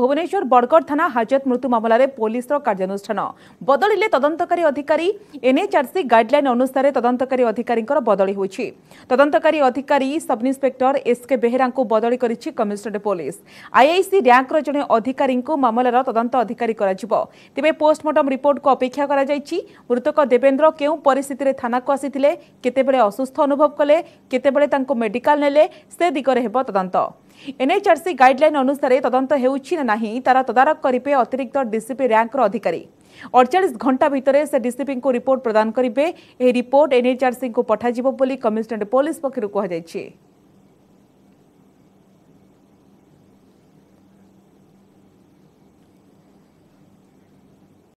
ভুবনেশ্বর বরগড় থানা হাজত মৃত্যু মামলার পুলিশর কার্যানুষ্ঠান বদলিলে তদন্তকারী অধিকারী এনএচআরসি গাইডলাইন অনুসারে তদন্তকারী অধিকারী বদলি হয়েছে তদন্তকারী অধিকারী সব ইন্সপেক্টর এসকে বেহেরা বদলি করেছে কমিশনারেট পুলিশ আইআইসি র্যাঙ্কর জনে অধিকারী মামলার তদন্ত অধিকারী করা তবে পোস্টমর্টম রিপোর্ট অপেক্ষা করা যাই মৃতক দেবেন্দ্র কেউ পরিস্থিতিতে থানা আসিলে কেতবে অসুস্থ অনুভব কলে কেতবে তা মেডিকাল নেলে সে দিগরে হব তদন্ত एनएचआरसी गाइडलाइन अनुसार तदंत हो ना तार तदारख करेंगे अतिरिक्त डीसीपी र्यांकर अधिकारी अड़चाश घंटा भितर से डीसीपी को रिपोर्ट प्रदान करेंगे रिपोर्ट एनएचआरसी को पठाजी कमिशनरेट पुलिस पक्ष कहु